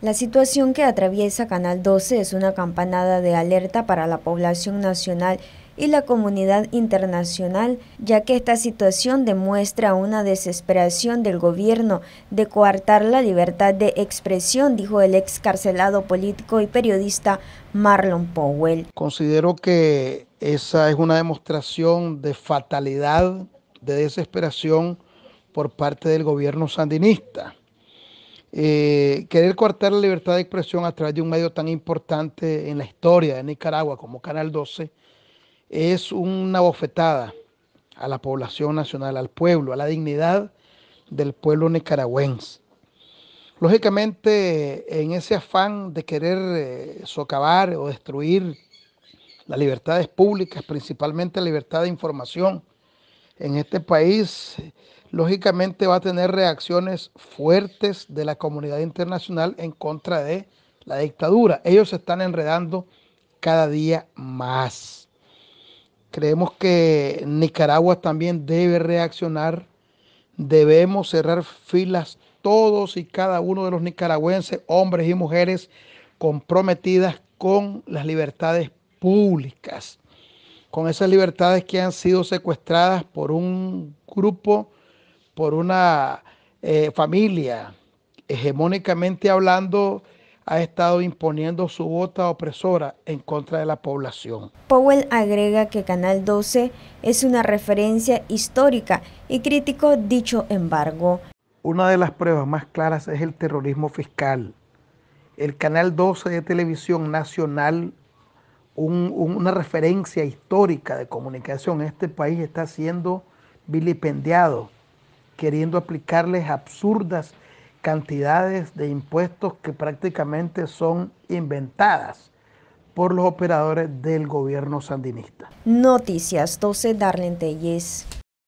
La situación que atraviesa Canal 12 es una campanada de alerta para la población nacional y la comunidad internacional, ya que esta situación demuestra una desesperación del gobierno de coartar la libertad de expresión, dijo el excarcelado político y periodista Marlon Powell. Considero que esa es una demostración de fatalidad, de desesperación por parte del gobierno sandinista eh, querer coartar la libertad de expresión a través de un medio tan importante en la historia de Nicaragua como Canal 12 es una bofetada a la población nacional, al pueblo, a la dignidad del pueblo nicaragüense. Lógicamente, en ese afán de querer eh, socavar o destruir las libertades públicas, principalmente la libertad de información, en este país, lógicamente va a tener reacciones fuertes de la comunidad internacional en contra de la dictadura. Ellos se están enredando cada día más. Creemos que Nicaragua también debe reaccionar. Debemos cerrar filas todos y cada uno de los nicaragüenses, hombres y mujeres comprometidas con las libertades públicas con esas libertades que han sido secuestradas por un grupo, por una eh, familia, hegemónicamente hablando, ha estado imponiendo su bota opresora en contra de la población. Powell agrega que Canal 12 es una referencia histórica y criticó dicho embargo. Una de las pruebas más claras es el terrorismo fiscal. El Canal 12 de Televisión Nacional una referencia histórica de comunicación. Este país está siendo vilipendiado, queriendo aplicarles absurdas cantidades de impuestos que prácticamente son inventadas por los operadores del gobierno sandinista. Noticias 12 Darlene Telles.